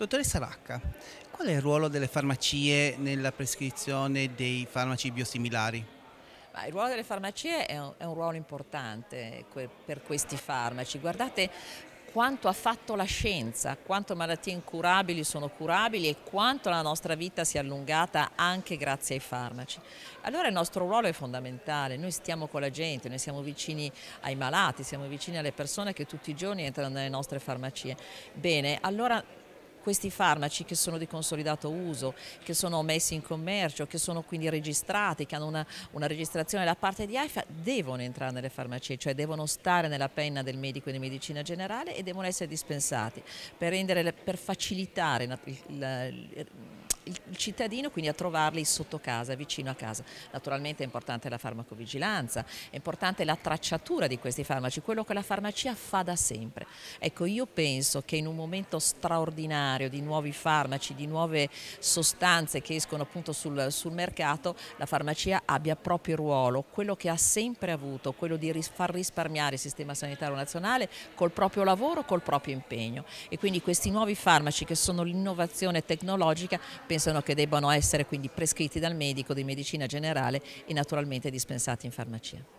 Dottoressa Racca, qual è il ruolo delle farmacie nella prescrizione dei farmaci biosimilari? il ruolo delle farmacie è un, è un ruolo importante per questi farmaci. Guardate quanto ha fatto la scienza, quanto malattie incurabili sono curabili e quanto la nostra vita si è allungata anche grazie ai farmaci. Allora il nostro ruolo è fondamentale, noi stiamo con la gente, noi siamo vicini ai malati, siamo vicini alle persone che tutti i giorni entrano nelle nostre farmacie. Bene, allora questi farmaci che sono di consolidato uso, che sono messi in commercio, che sono quindi registrati, che hanno una, una registrazione da parte di AIFA, devono entrare nelle farmacie, cioè devono stare nella penna del medico e di medicina generale e devono essere dispensati per, rendere, per facilitare il, il, il il cittadino quindi a trovarli sotto casa, vicino a casa. Naturalmente è importante la farmacovigilanza, è importante la tracciatura di questi farmaci, quello che la farmacia fa da sempre. Ecco, io penso che in un momento straordinario di nuovi farmaci, di nuove sostanze che escono appunto sul, sul mercato, la farmacia abbia proprio ruolo, quello che ha sempre avuto, quello di ris far risparmiare il sistema sanitario nazionale col proprio lavoro, col proprio impegno. E quindi questi nuovi farmaci che sono l'innovazione tecnologica, penso pensano che debbano essere quindi prescritti dal medico di medicina generale e naturalmente dispensati in farmacia.